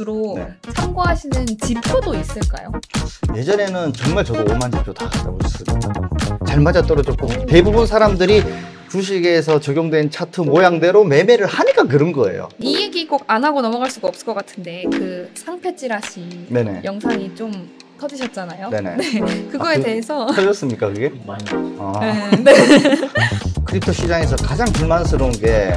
주로 네. 참고하시는 지표도 있을까요? 예전에는 정말 저도 5만 지표 다 잡았습니다. 잘 맞아 떨어졌고 대부분 사람들이 주식에서 적용된 차트 모양대로 매매를 하니까 그런 거예요. 이 얘기 꼭 안 하고 넘어갈 수가 없을 것 같은데 그 상패 찌라시 네네. 영상이 좀 터지셨잖아요. 네네. 네, 아, 그거에 아, 그, 대해서 터졌습니까 그게? 많이. 아. 네. 크립토 시장에서 가장 불만스러운 게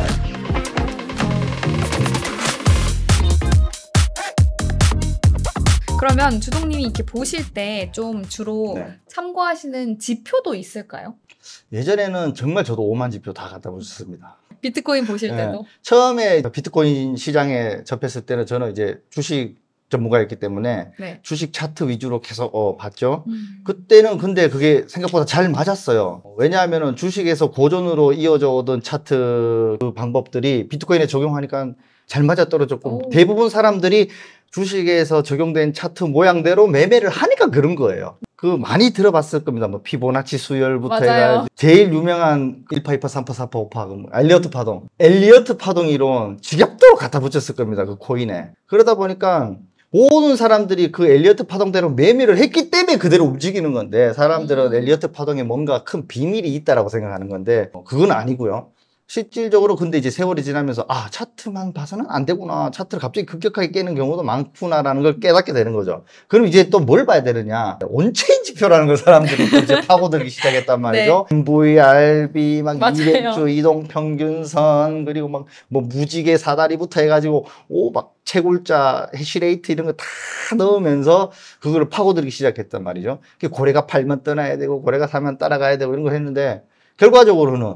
그러면 주동님이 이렇게 보실 때 좀 주로 네. 참고하시는 지표도 있을까요? 예전에는 정말 저도 5만 지표 다 갖다 보셨습니다. 비트코인 보실 네. 때도? 처음에 비트코인 시장에 접했을 때는 저는 이제 주식 전문가였기 때문에 네. 주식 차트 위주로 계속 어, 봤죠. 음. 그때는 근데 그게 생각보다 잘 맞았어요. 왜냐하면 주식에서 고전으로 이어져 오던 차트 그 방법들이 비트코인에 적용하니까 잘 맞아 떨어졌고 오. 대부분 사람들이 주식에서 적용된 차트 모양대로 매매를 하니까 그런 거예요. 그 많이 들어봤을 겁니다. 뭐 피보나치 수열부터 해가 제일 유명한 1파, 2파, 3파, 4파, 5파, 엘리어트 파동. 엘리어트 파동 이론 지겹도록 갖다 붙였을 겁니다. 그 코인에. 그러다 보니까 모든 사람들이 그 엘리어트 파동대로 매매를 했기 때문에 그대로 움직이는 건데 사람들은 음. 엘리어트 파동에 뭔가 큰 비밀이 있다라고 생각하는 건데 그건 아니고요. 실질적으로 근데 이제 세월이 지나면서 아 차트만 봐서는 안 되구나 차트를 갑자기 급격하게 깨는 경우도 많구나라는 걸 깨닫게 되는 거죠 그럼 이제 또 뭘 봐야 되느냐 원체인 지표라는 걸 사람들이 이제 파고들기 시작했단 네. 말이죠 네. VRB 막 200주 이동평균선 그리고 막 뭐 무지개 사다리부터 해가지고 오 막 채굴자 해시레이트 이런 거 다 넣으면서 그거를 파고들기 시작했단 말이죠 고래가 팔면 떠나야 되고 고래가 사면 따라가야 되고 이런 걸 했는데 결과적으로는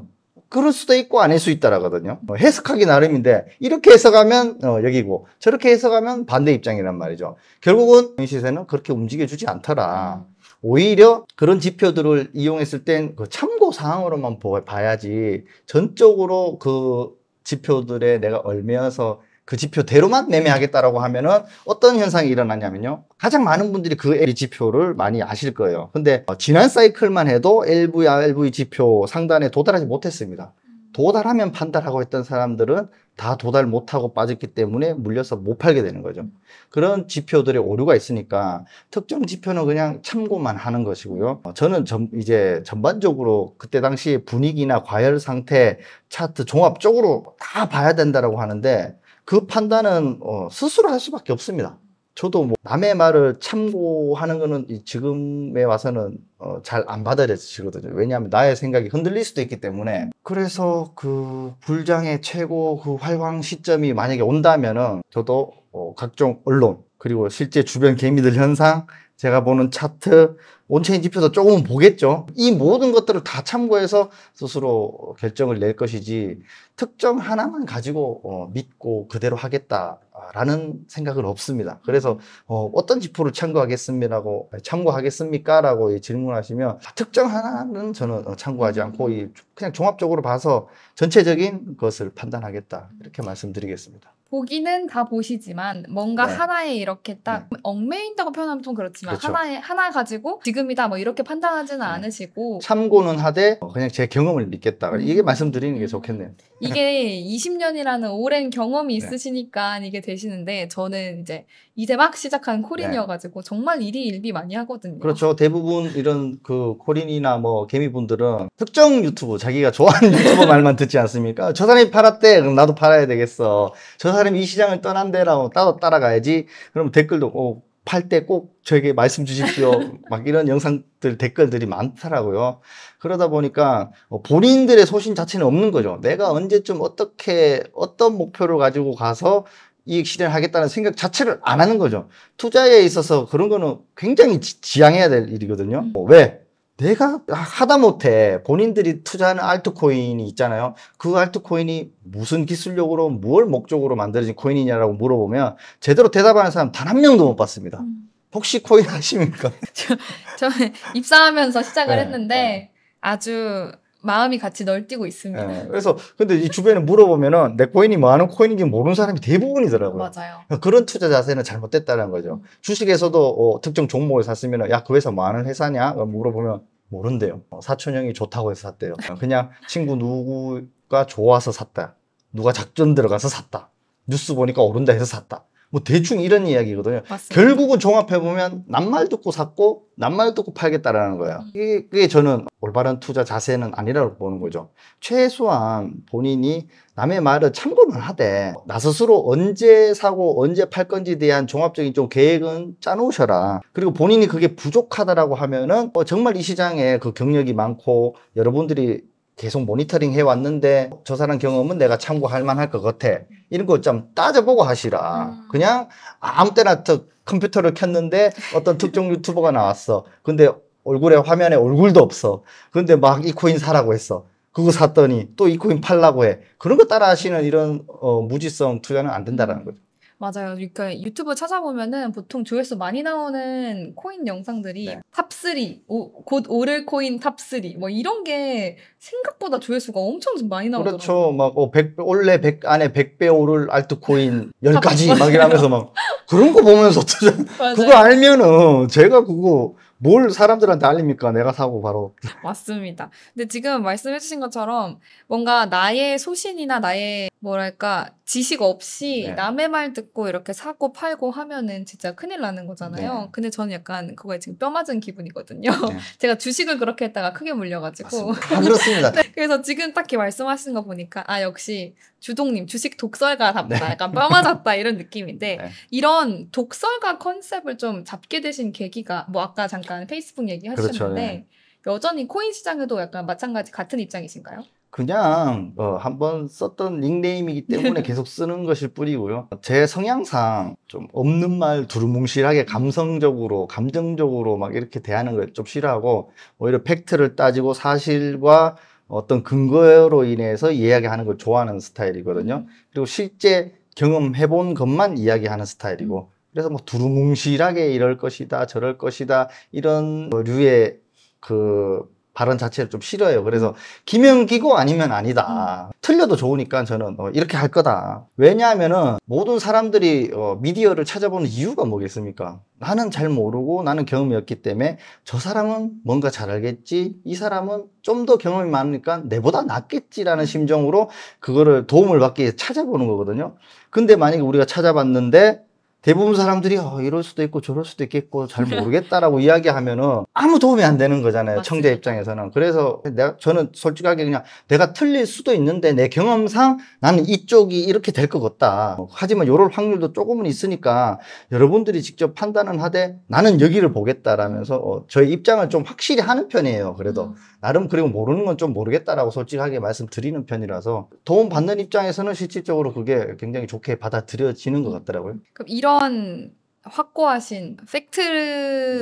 그럴 수도 있고 아닐 수 있다라거든요. 어, 해석하기 나름인데 이렇게 해석하면 어, 여기고 저렇게 해석하면 반대 입장이란 말이죠. 결국은 시세는 그렇게 움직여주지 않더라. 오히려 그런 지표들을 이용했을 땐 그 참고 사항으로만 봐야지 전적으로 그 지표들에 내가 얼매어서 그 지표대로만 음. 매매하겠다라고 하면은 어떤 현상이 일어나냐면요. 가장 많은 분들이 그 LV 지표를 많이 아실 거예요. 근데 어, 지난 사이클만 해도 LV, RV 지표 상단에 도달하지 못했습니다. 음. 도달하면 판단하고 했던 사람들은 다 도달 못하고 빠졌기 때문에 물려서 못 팔게 되는 거죠. 음. 그런 지표들의 오류가 있으니까 특정 지표는 그냥 참고만 하는 것이고요. 어, 저는 전, 이제 전반적으로 그때 당시 분위기나 과열 상태, 차트 종합적으로 다 봐야 된다라고 하는데 그 판단은 어, 스스로 할 수밖에 없습니다. 저도 뭐 남의 말을 참고하는 거는 지금에 와서는 어, 잘 안 받아들여지거든요. 왜냐하면 나의 생각이 흔들릴 수도 있기 때문에. 그래서 그 불장의 최고 그 활황 시점이 만약에 온다면은 저도 어, 각종 언론 그리고 실제 주변 개미들 현상 제가 보는 차트 온체인 지표도 조금은 보겠죠. 이 모든 것들을 다 참고해서 스스로 결정을 낼 것이지 특정 하나만 가지고 어, 믿고 그대로 하겠다라는 생각은 없습니다. 그래서 어, 어떤 지표를 참고하겠습니다고 참고하겠습니까라고 질문하시면 아, 특정 하나는 저는 어, 참고하지 않고 그냥 종합적으로 봐서 전체적인 것을 판단하겠다 이렇게 말씀드리겠습니다. 보기는 다 보시지만 뭔가 네. 하나에 이렇게 네. 딱 네. 얽매인다고 표현하면 좀 그렇지만 그렇죠. 하나에 하나 가지고 지금이다 뭐 이렇게 판단하지는 네. 않으시고 참고는 하되 그냥 제 경험을 믿겠다 음. 이게 말씀드리는 게 음. 좋겠네요. 이게 20년이라는 오랜 경험이 네. 있으시니까 이게 되시는데 저는 이제 이제 막 시작한 코린이어가지고 네. 정말 일이 일비 많이 하거든요. 그렇죠. 대부분 이런 그 코린이나 뭐 개미분들은 특정 유튜브 자기가 좋아하는 유튜브 말만 듣지 않습니까? 저 사람이 팔았대 그럼 나도 팔아야 되겠어. 저 사람이 이 시장을 떠난대라고 따로 따라가야지. 그럼 댓글도 어, 팔때 꼭 저에게 말씀 주십시오. 막 이런 영상들 댓글들이 많더라고요. 그러다 보니까 뭐 본인들의 소신 자체는 없는 거죠. 내가 언제쯤 어떻게 어떤 목표를 가지고 가서 이익 실현하겠다는 생각 자체를 안 하는 거죠. 투자에 있어서 그런 거는 굉장히 지, 양해야될 일이거든요. 음. 왜? 내가 하다못해 본인들이 투자하는 알트코인이 있잖아요. 그 알트코인이 무슨 기술력으로 뭘 목적으로 만들어진 코인이냐라고 물어보면 제대로 대답하는 사람 단 한 명도 못 봤습니다. 음. 혹시 코인 하십니까? 저는 입사하면서 시작을 네, 했는데 네. 아주 마음이 같이 널뛰고 있습니다. 네, 그래서 근데 이 주변에 물어보면은 내 코인이 많은 뭐 코인인지 모르는 사람이 대부분이더라고요. 맞아요. 그러니까 그런 투자 자세는 잘못됐다는 거죠. 주식에서도 어, 특정 종목을 샀으면 야 그 회사 많은 뭐 회사냐 그 물어보면 모른대요. 어, 사촌 형이 좋다고 해서 샀대요. 어, 그냥 친구 누구가 좋아서 샀다. 누가 작전 들어가서 샀다. 뉴스 보니까 오른다 해서 샀다. 뭐 대충 이런 이야기거든요. 맞습니다. 결국은 종합해보면 남 말 듣고 샀고 남 말 듣고 팔겠다라는 거예요. 음. 이게, 그게 저는 올바른 투자 자세는 아니라고 보는 거죠. 최소한 본인이 남의 말을 참고는 하되 나 스스로 언제 사고 언제 팔 건지에 대한 종합적인 좀 계획은 짜놓으셔라. 그리고 본인이 그게 부족하다라고 하면은 어, 정말 이 시장에 그 경력이 많고 여러분들이 계속 모니터링 해왔는데 저 사람 경험은 내가 참고할 만할 것 같아. 이런 거 좀 따져보고 하시라. 음. 그냥 아무 때나 컴퓨터를 켰는데 어떤 특정 유튜버가 나왔어. 근데 얼굴에 화면에 얼굴도 없어. 근데 막 이 코인 사라고 했어. 그거 샀더니 또 이 코인 팔라고 해. 그런 거 따라 하시는 이런 어, 무지성 투자는 안 된다라는 거죠. 맞아요. 그러니까 유튜브 찾아보면은 보통 조회수 많이 나오는 코인 영상들이 네. 탑3, 오, 곧 오를 코인 탑3, 뭐 이런 게 생각보다 조회수가 엄청 많이 나오더라고요. 그렇죠. 막, 어, 100, 원래 100, 안에 100배 오를 알트코인 10가지 막 이러면서 막 그런 거 보면서 어쩌 그거 알면은 제가 그거 뭘 사람들한테 알립니까? 내가 사고 바로. 맞습니다. 근데 지금 말씀해주신 것처럼 뭔가 나의 소신이나 나의 뭐랄까 지식 없이 네. 남의 말 듣고 이렇게 사고 팔고 하면은 진짜 큰일 나는 거잖아요. 네. 근데 저는 약간 그거에 지금 뼈 맞은 기분이거든요. 네. 제가 주식을 그렇게 했다가 크게 물려가지고. 맞습니다. 아, 그렇습니다. 네, 그래서 지금 딱히 말씀하신거 보니까 아 역시 주동님 주식 독설가답다. 네. 약간 뻔맞았다 이런 네. 느낌인데 네. 이런 독설가 컨셉을 좀 잡게 되신 계기가 뭐 아까 잠깐 페이스북 얘기하셨는데 그렇죠, 네. 여전히 코인 시장에도 약간 마찬가지 같은 입장이신가요? 그냥 어, 한번 썼던 닉네임이기 때문에 계속 쓰는 것일 뿐이고요. 제 성향상 좀 없는 말 두루뭉실하게 감성적으로 감정적으로 막 이렇게 대하는 걸 좀 싫어하고 오히려 팩트를 따지고 사실과 어떤 근거로 인해서 이야기하는 걸 좋아하는 스타일이거든요. 음. 그리고 실제 경험해본 것만 이야기하는 스타일이고 음. 그래서 뭐 두루뭉실하게 이럴 것이다 저럴 것이다 이런 류의 그 발언 자체를 좀 싫어해요. 그래서 김면 기고 아니면 아니다. 음. 틀려도 좋으니까 저는 어, 이렇게 할 거다. 왜냐하면은 모든 사람들이 어, 미디어를 찾아보는 이유가 뭐겠습니까? 나는 잘 모르고 나는 경험이 없기 때문에 저 사람은 뭔가 잘 알겠지. 이 사람은 좀 더 경험이 많으니까 내보다 낫겠지라는 심정으로 그거를 도움을 받기 위해 찾아보는 거거든요. 근데 만약에 우리가 찾아봤는데 대부분 사람들이 어, 이럴 수도 있고 저럴 수도 있겠고 잘 모르겠다라고 이야기하면은 아무 도움이 안 되는 거잖아요. 맞습니다. 청자 입장에서는. 그래서 내가 저는 솔직하게 그냥 내가 틀릴 수도 있는데 내 경험상 나는 이쪽이 이렇게 될 것 같다. 하지만 요럴 확률도 조금은 있으니까 여러분들이 직접 판단은 하되 나는 여기를 보겠다라면서 어, 저희 입장을 좀 확실히 하는 편이에요. 그래도 음. 나름 그리고 모르는 건 좀 모르겠다라고 솔직하게 말씀드리는 편이라서 도움 받는 입장에서는 실질적으로 그게 굉장히 좋게 받아들여지는 것 같더라고요. 그럼 이런 어떤 확고하신 팩트로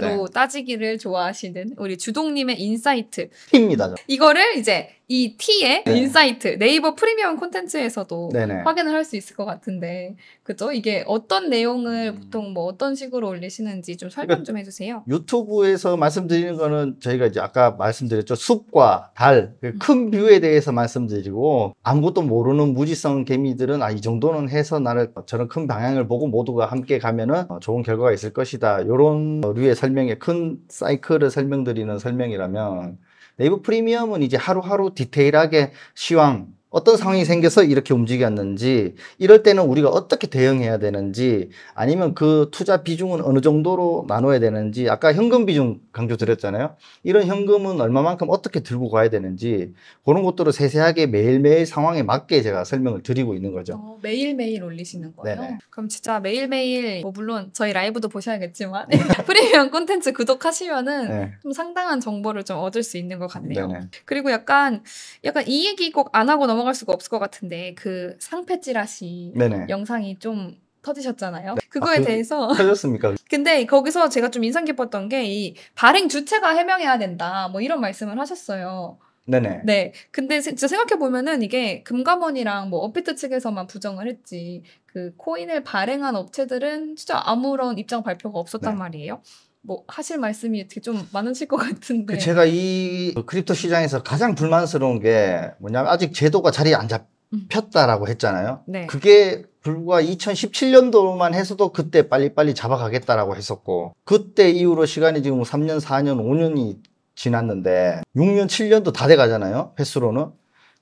네. 따지기를 좋아하시는 우리 주동님의 인사이트 입니다. 이거를 이제 이 T의 네. 인사이트 네이버 프리미엄 콘텐츠에서도 네네. 확인을 할 수 있을 것 같은데 그죠? 이게 어떤 내용을 음. 보통 뭐 어떤 식으로 올리시는지 좀 설명 그러니까 좀 해주세요. 유튜브에서 말씀드리는 거는 저희가 이제 아까 말씀드렸죠 숲과 달큰 그 음. 뷰에 대해서 말씀드리고 아무것도 모르는 무지성 개미들은 아 이 정도는 해서 나를 저런 큰 방향을 보고 모두가 함께 가면은 어, 좋은 좋은 결과가 있을 것이다. 이런 류의 설명에 큰 사이클을 설명드리는 설명이라면 네이버 프리미엄은 이제 하루하루 디테일하게 시황, 어떤 상황이 생겨서 이렇게 움직였는지 이럴 때는 우리가 어떻게 대응해야 되는지 아니면 그 투자 비중은 어느 정도로 나눠야 되는지 아까 현금 비중 강조드렸잖아요. 이런 현금은 얼마만큼 어떻게 들고 가야 되는지 그런 것들을 세세하게 매일매일 상황에 맞게 제가 설명을 드리고 있는 거죠. 어, 매일매일 올리시는 거예요? 네네. 그럼 진짜 매일매일 뭐 물론 저희 라이브도 보셔야겠지만 프리미엄 콘텐츠 구독하시면은 네. 좀 상당한 정보를 좀 얻을 수 있는 것 같네요. 네네. 그리고 약간 약간 이 얘기 꼭 안 하고 넘어 넘어갈 수가 없을 것 같은데 그 상패 찌라시 네네. 영상이 좀 터지셨잖아요. 네. 아, 그거에 아, 그, 대해서 터졌습니까? 근데 거기서 제가 좀 인상 깊었던 게 이 발행 주체가 해명해야 된다. 뭐 이런 말씀을 하셨어요. 네네. 네. 근데 진짜 생각해 보면은 이게 금감원이랑 뭐 업비트 측에서만 부정을 했지 그 코인을 발행한 업체들은 진짜 아무런 입장 발표가 없었단 네. 말이에요. 뭐 하실 말씀이 되게 좀 많으실 것 같은데. 그 제가 이 크립토 시장에서 가장 불만스러운 게 뭐냐면 아직 제도가 자리에 안 잡혔다라고 했잖아요. 네. 그게 불과 2017년도만 해서도 그때 빨리빨리 잡아가겠다라고 했었고 그때 이후로 시간이 지금 3년, 4년, 5년이 지났는데 6년, 7년도 다 돼가잖아요. 횟수로는.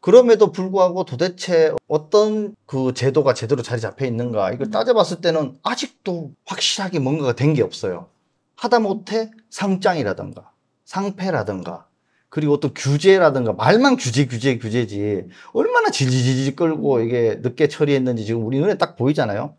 그럼에도 불구하고 도대체 어떤 그 제도가 제대로 자리 잡혀 있는가 이걸 음. 따져봤을 때는 아직도 확실하게 뭔가가 된 게 없어요. 하다못해 상장이라든가 상패라든가 그리고 또 규제라든가 말만 규제 규제 규제지 얼마나 질질질질 끌고 이게 늦게 처리했는지 지금 우리 눈에 딱 보이잖아요.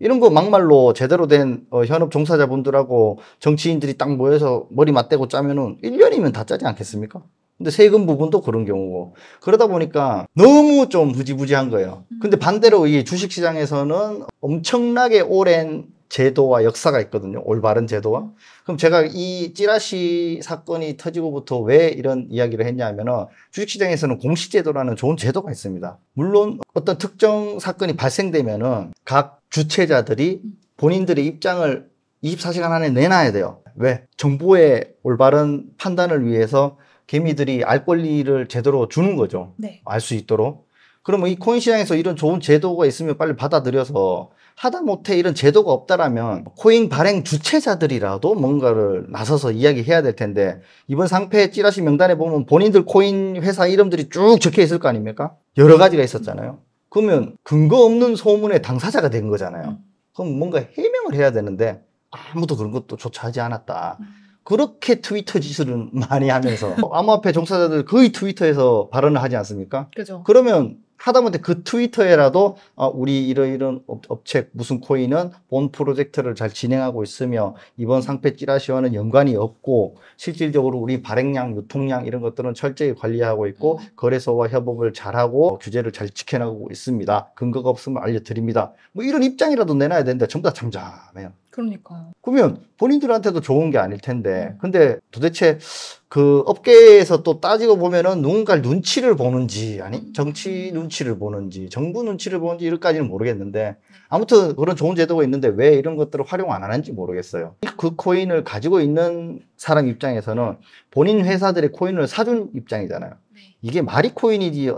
이런 거 막말로 제대로 된 어, 현업 종사자분들하고 정치인들이 딱 모여서 머리 맞대고 짜면은 1년이면 다 짜지 않겠습니까? 근데 세금 부분도 그런 경우고 그러다 보니까 너무 좀 부지부지한 거예요. 근데 반대로 이 주식시장에서는 엄청나게 오랜 제도와 역사가 있거든요. 올바른 제도와. 음. 그럼 제가 이 찌라시 사건이 터지고부터 왜 이런 이야기를 했냐면은 주식시장에서는 공시제도라는 좋은 제도가 있습니다. 물론 어떤 특정 사건이 발생되면은 각 주체자들이 본인들의 입장을 24시간 안에 내놔야 돼요. 왜? 정부의 올바른 판단을 위해서 개미들이 알 권리를 제대로 주는 거죠. 네. 알수 있도록. 그러면 이 코인 시장에서 이런 좋은 제도가 있으면 빨리 받아들여서 하다못해 이런 제도가 없다라면 코인 발행 주체자들이라도 뭔가를 나서서 이야기해야 될 텐데 이번 상패 찌라시 명단에 보면 본인들 코인 회사 이름들이 쭉 적혀 있을 거 아닙니까? 여러 가지가 있었잖아요. 그러면 근거 없는 소문의 당사자가 된 거잖아요. 그럼 뭔가 해명을 해야 되는데 아무도 그런 것도 조차 하지 않았다. 그렇게 트위터 짓을 많이 하면서 암호화폐 종사자들 거의 트위터에서 발언을 하지 않습니까? 그죠. 그러면 하다못해 그 트위터에라도 어, 우리 이러이런 업체 무슨 코인은 본 프로젝트를 잘 진행하고 있으며 이번 상패 찌라시와는 연관이 없고 실질적으로 우리 발행량, 유통량 이런 것들은 철저히 관리하고 있고 음. 거래소와 협업을 잘하고 규제를 잘 지켜나가고 있습니다. 근거가 없으면 알려드립니다. 뭐 이런 입장이라도 내놔야 되는데 전부 다 잠잠해요. 그러니까요. 그러면 본인들한테도 좋은 게 아닐 텐데. 네. 근데 도대체 그 업계에서 또 따지고 보면은 누군가 눈치를 보는지, 아니, 음. 정치 음. 눈치를 보는지, 정부 눈치를 보는지 이럴까지는 모르겠는데. 네. 아무튼 그런 좋은 제도가 있는데 왜 이런 것들을 활용 안 하는지 모르겠어요. 그 코인을 가지고 있는 사람 입장에서는 본인 회사들의 코인을 사준 입장이잖아요. 네. 이게 말이 코인이지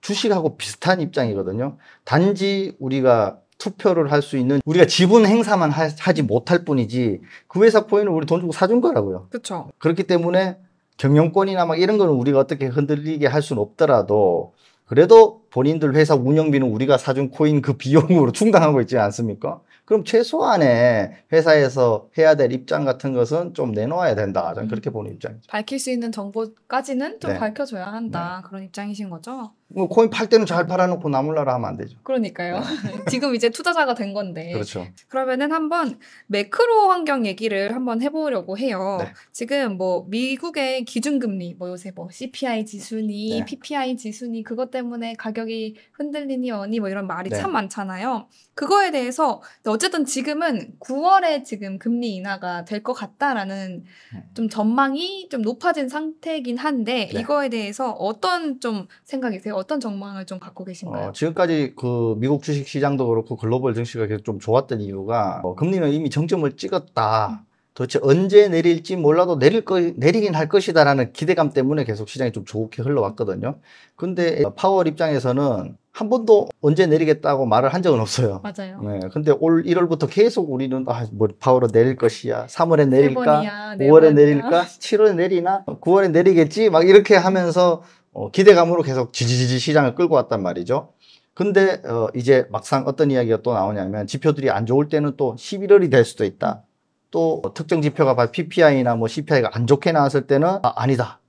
주식하고 비슷한 입장이거든요. 단지 우리가 투표를 할 수 있는 우리가 지분 행사만 하, 지 못할 뿐이지 그 회사 코인을 우리 돈 주고 사준 거라고요. 그렇죠. 그렇기 때문에 경영권이나 막 이런 거는 우리가 어떻게 흔들리게 할 수는 없더라도 그래도 본인들 회사 운영비는 우리가 사준 코인 그 비용으로 충당하고 있지 않습니까? 그럼 최소한의 회사에서 해야 될 입장 같은 것은 좀 내놓아야 된다. 저는 음. 그렇게 보는 입장이죠. 밝힐 수 있는 정보까지는 좀 네. 밝혀줘야 한다. 네. 그런 입장이신 거죠? 뭐 코인 팔 때는 잘 팔아놓고 나몰라라 하면 안 되죠. 그러니까요. 네. 지금 이제 투자자가 된 건데. 그렇죠. 그러면은 한번 매크로 환경 얘기를 한번 해보려고 해요. 네. 지금 뭐 미국의 기준금리, 뭐 요새 뭐 CPI 지수니, 네. PPI 지수니 그것 때문에 가격이 흔들리니 어니 뭐 이런 말이 네. 참 많잖아요. 그거에 대해서 어쨌든 지금은 9월에 지금 금리 인하가 될 것 같다라는 네. 좀 전망이 좀 높아진 상태긴 한데 네. 이거에 대해서 어떤 좀 생각이세요? 어떤 전망을 좀 갖고 계신가요? 어, 지금까지 그 미국 주식 시장도 그렇고 글로벌 증시가 계속 좀 좋았던 이유가 어, 금리는 이미 정점을 찍었다. 도대체 언제 내릴지 몰라도 내릴 거, 내리긴 할 것이다라는 기대감 때문에 계속 시장이 좀 좋게 흘러왔거든요. 근데 파월 입장에서는 한 번도 언제 내리겠다고 말을 한 적은 없어요. 맞아요. 네. 근데 올 1월부터 계속 우리는 아, 뭐 파월은 내릴 것이야. 3월에 내릴까? 4번이야, 5월에 4번이야. 내릴까? 7월에 내리나? 9월에 어, 내리겠지? 막 이렇게 하면서 어, 기대감으로 계속 지지지지 시장을 끌고 왔단 말이죠. 근데 어, 이제 막상 어떤 이야기가 또 나오냐면 지표들이 안 좋을 때는 또 11월이 될 수도 있다. 또 특정 지표가 PPI나 뭐 CPI가 안 좋게 나왔을 때는 아, 니다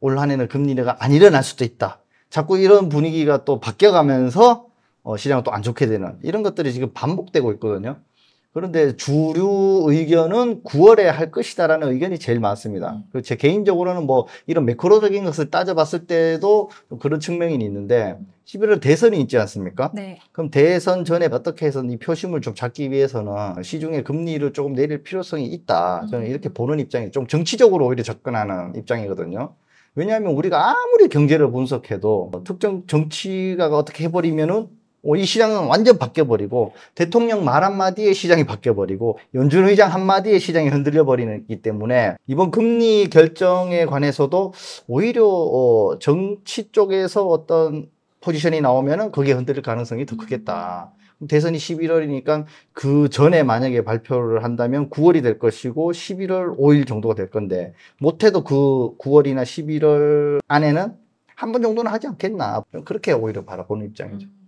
올 한해는 금리 내가 안 일어날 수도 있다. 자꾸 이런 분위기가 또 바뀌어가면서 어, 시장은 또 안 좋게 되는 이런 것들이 지금 반복되고 있거든요. 그런데 주류 의견은 9월에 할 것이다라는 의견이 제일 많습니다. 음. 그제 개인적으로는 뭐 이런 매크로적인 것을 따져봤을 때도 그런 측면이 있는데 11월 대선이 있지 않습니까? 네. 그럼 대선 전에 어떻게 해서 이 표심을 좀 잡기 위해서는 시중의 금리를 조금 내릴 필요성이 있다. 저는 음. 이렇게 보는 입장이 좀 정치적으로 오히려 접근하는 입장이거든요. 왜냐하면 우리가 아무리 경제를 분석해도 특정 정치가가 어떻게 해버리면은 어, 이 시장은 완전 바뀌어버리고 대통령 말 한마디에 시장이 바뀌어버리고 연준 의장 한마디에 시장이 흔들려버리기 때문에 이번 금리 결정에 관해서도 오히려 어 정치 쪽에서 어떤 포지션이 나오면 은 그게 흔들릴 가능성이 더 크겠다. 대선이 11월이니까 그 전에 만약에 발표를 한다면 9월이 될 것이고 11월 5일 정도가 될 건데 못해도 그 9월이나 11월 안에는 한 번 정도는 하지 않겠나 그렇게 오히려 바라보는 입장이죠. 음.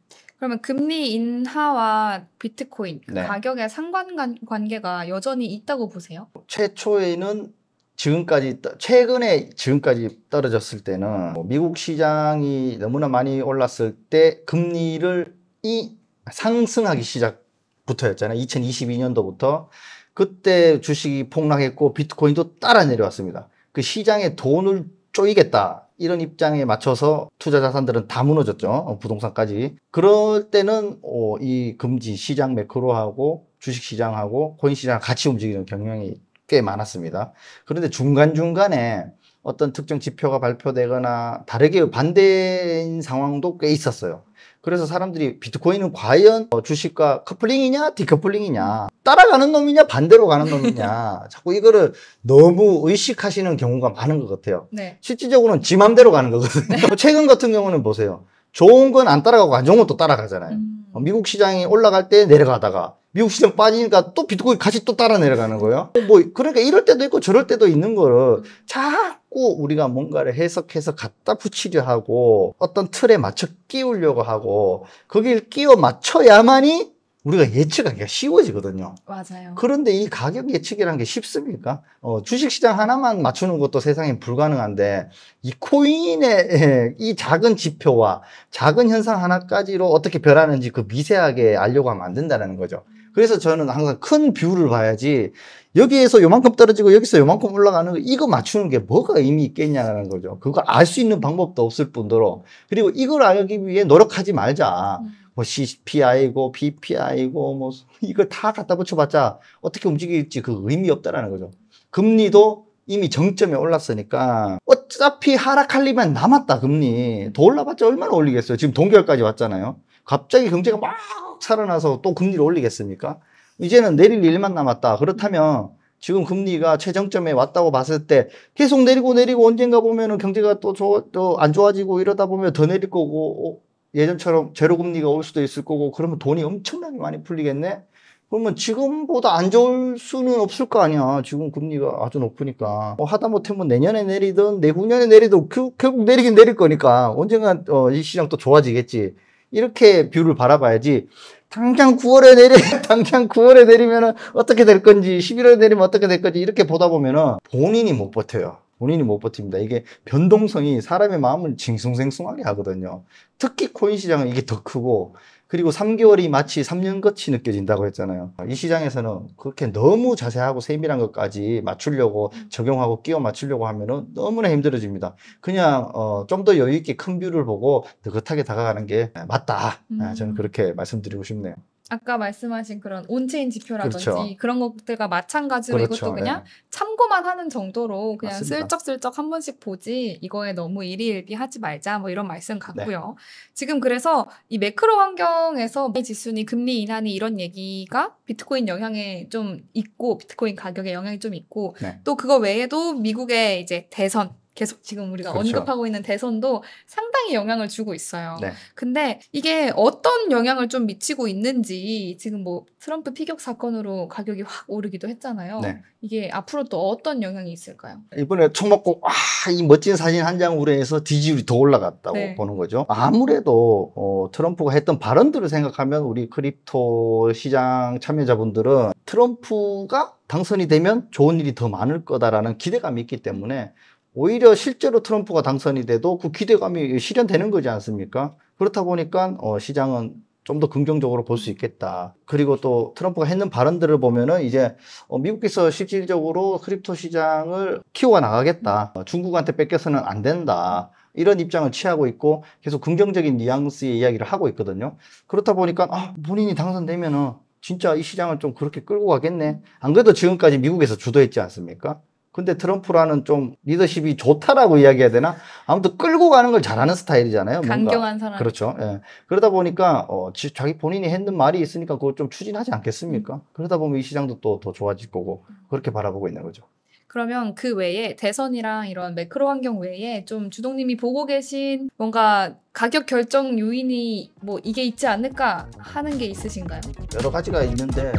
그러면 금리 인하와 비트코인 그 네. 가격의 상관관계가 여전히 있다고 보세요? 최초에는 지금까지 최근에 지금까지 떨어졌을 때는 뭐 미국 시장이 너무나 많이 올랐을 때 금리를 이 상승하기 시작부터였잖아요. 2022년도부터 그때 주식이 폭락했고 비트코인도 따라 내려왔습니다. 그 시장에 돈을 쪼이겠다 이런 입장에 맞춰서 투자 자산들은 다 무너졌죠. 어, 부동산까지. 그럴 때는 어, 이 금지 시장 매크로하고 주식 시장하고 코인 시장 같이 움직이는 경향이 꽤 많았습니다. 그런데 중간중간에 어떤 특정 지표가 발표되거나 다르게 반대인 상황도 꽤 있었어요. 그래서 사람들이 비트코인은 과연 어, 주식과 커플링이냐 디커플링이냐 따라가는 놈이냐 반대로 가는 놈이냐 자꾸 이거를 너무 의식하시는 경우가 많은 것 같아요. 네. 실질적으로는 지 맘대로 가는 거거든요. 네. 최근 같은 경우는 보세요. 좋은 건 안 따라가고 안 좋은 것도 따라가잖아요. 음. 어, 미국 시장이 올라갈 때 내려가다가 미국 시장 빠지니까 또 비트코인 같이 또 따라 내려가는 거예요. 뭐 그러니까 이럴 때도 있고 저럴 때도 있는 거를 자꾸 우리가 뭔가를 해석해서 갖다 붙이려 하고 어떤 틀에 맞춰 끼우려고 하고 거길 끼워 맞춰야만이 우리가 예측하기가 쉬워지거든요. 맞아요. 그런데 이 가격 예측이라는 게 쉽습니까? 어, 주식시장 하나만 맞추는 것도 세상에 불가능한데 이 코인의 이 작은 지표와 작은 현상 하나까지로 어떻게 변하는지 그 미세하게 알려고 하면 안 된다는 거죠. 그래서 저는 항상 큰 뷰를 봐야지 여기에서 요만큼 떨어지고 여기서 요만큼 올라가는 거 이거 맞추는 게 뭐가 의미 있겠냐는 라 거죠. 그걸 알 수 있는 방법도 없을 뿐더러 그리고 이걸 알기 위해 노력하지 말자. 음. 뭐 CPI고 PPI고 뭐 이걸 다 갖다 붙여봤자 어떻게 움직일지 그 의미 없다라는 거죠. 금리도 이미 정점에 올랐으니까 어차피 하락할 리만 남았다 금리 더 올라봤자 얼마나 올리겠어요. 지금 동결까지 왔잖아요. 갑자기 경제가 막 살아나서 또 금리를 올리겠습니까? 이제는 내릴 일만 남았다. 그렇다면 지금 금리가 최정점에 왔다고 봤을 때 계속 내리고 내리고 언젠가 보면은 경제가 또 안 좋아지고 이러다 보면 더 내릴 거고 어, 예전처럼 제로 금리가 올 수도 있을 거고 그러면 돈이 엄청나게 많이 풀리겠네. 그러면 지금보다 안 좋을 수는 없을 거 아니야. 지금 금리가 아주 높으니까. 뭐 하다못해 뭐 내년에 내리든 내후년에 내리든 그, 결국 내리긴 내릴 거니까 언젠가 어, 이 시장 또 좋아지겠지. 이렇게 뷰를 바라봐야지 당장 9월에 내려 당장 9월에 내리면 어떻게 될 건지 11월에 내리면 어떻게 될 건지 이렇게 보다 보면은 본인이 못 버텨요. 본인이 못 버팁니다. 이게 변동성이 사람의 마음을 징숭생숭하게 하거든요. 특히 코인 시장은 이게 더 크고 그리고 3개월이 마치 3년 같이 느껴진다고 했잖아요. 이 시장에서는 그렇게 너무 자세하고 세밀한 것까지 맞추려고 음. 적용하고 끼워 맞추려고 하면은 너무나 힘들어집니다. 그냥 어, 좀 더 여유 있게 큰 뷰를 보고 느긋하게 다가가는 게 맞다. 아, 음. 저는 그렇게 말씀드리고 싶네요. 아까 말씀하신 그런 온체인 지표라든지 그렇죠. 그런 것들과 마찬가지로 그렇죠. 이것도 그냥 네. 참고만 하는 정도로 그냥 맞습니다. 슬쩍슬쩍 한 번씩 보지 이거에 너무 일희일비하지 말자 뭐 이런 말씀 네. 같고요. 네. 지금 그래서 이 매크로 환경에서 지수니 금리 인하니 이런 얘기가 비트코인 영향에 좀 있고 비트코인 가격에 영향이 좀 있고 네. 또 그거 외에도 미국의 이제 대선 계속 지금 우리가 그렇죠. 언급하고 있는 대선도 상당히 영향을 주고 있어요. 네. 근데 이게 어떤 영향을 좀 미치고 있는지 지금 뭐 트럼프 피격 사건으로 가격이 확 오르기도 했잖아요. 네. 이게 앞으로 또 어떤 영향이 있을까요? 이번에 총맞고 아, 이 멋진 사진 한 장 우려해서 지지율이 더 올라갔다고 네. 보는 거죠. 아무래도 어, 트럼프가 했던 발언들을 생각하면 우리 크립토 시장 참여자분들은 트럼프가 당선이 되면 좋은 일이 더 많을 거다라는 기대감이 있기 때문에 오히려 실제로 트럼프가 당선이 돼도 그 기대감이 실현되는 거지 않습니까? 그렇다 보니까 어, 시장은 좀 더 긍정적으로 볼 수 있겠다. 그리고 또 트럼프가 했는 발언들을 보면은 이제 어, 미국에서 실질적으로 크립토 시장을 키워 나가겠다. 어, 중국한테 뺏겨서는 안 된다. 이런 입장을 취하고 있고 계속 긍정적인 뉘앙스의 이야기를 하고 있거든요. 그렇다 보니까 아, 본인이 당선되면은 진짜 이 시장을 좀 그렇게 끌고 가겠네. 안 그래도 지금까지 미국에서 주도했지 않습니까? 근데 트럼프라는 좀 리더십이 좋다라고 이야기해야 되나? 아무튼 끌고 가는 걸 잘하는 스타일이잖아요. 강경한 사람. 그렇죠. 예. 그러다 보니까 어, 자기 본인이 했는 말이 있으니까 그걸 좀 추진하지 않겠습니까? 음. 그러다 보면 이 시장도 또 더 좋아질 거고 그렇게 바라보고 있는 거죠. 그러면 그 외에 대선이랑 이런 매크로 환경 외에 좀 주동님이 보고 계신 뭔가 가격 결정 요인이 뭐 이게 있지 않을까 하는 게 있으신가요? 여러 가지가 있는데